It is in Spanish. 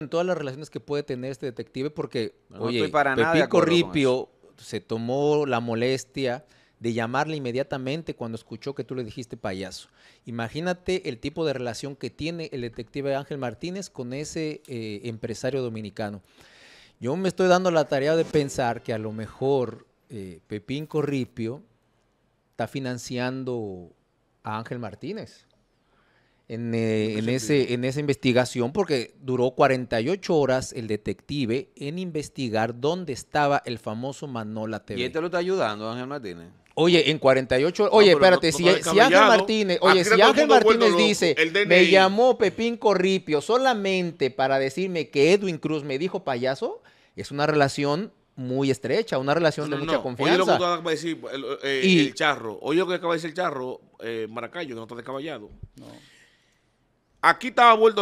en todas las relaciones que puede tener este detective porque, Pepín oye, se tomó la molestia de llamarle inmediatamente cuando escuchó que tú le dijiste payaso. Imagínate el tipo de relación que tiene el detective Ángel Martínez con ese eh, empresario dominicano. Yo me estoy dando la tarea de pensar que a lo mejor eh, Pepín Corripio está financiando a Ángel Martínez. Eh, en, ese, en esa investigación porque duró 48 horas el detective en investigar dónde estaba el famoso Manola TV. ¿Y te este lo está ayudando, Ángel Martínez? Oye, en 48 Oye, espérate, si, Ángel Martínez, oye, si Ángel Martínez dice, me llamó Pepín Corripio solamente para decirme que Edwin Cruz me dijo payaso, es una relación muy estrecha, una relación de mucha confianza. Oye lo que de decir el, y, el charro, oye lo que acaba de decir el charro, eh, Maracayo, que no está descaballado. No. Aquí estaba vuelto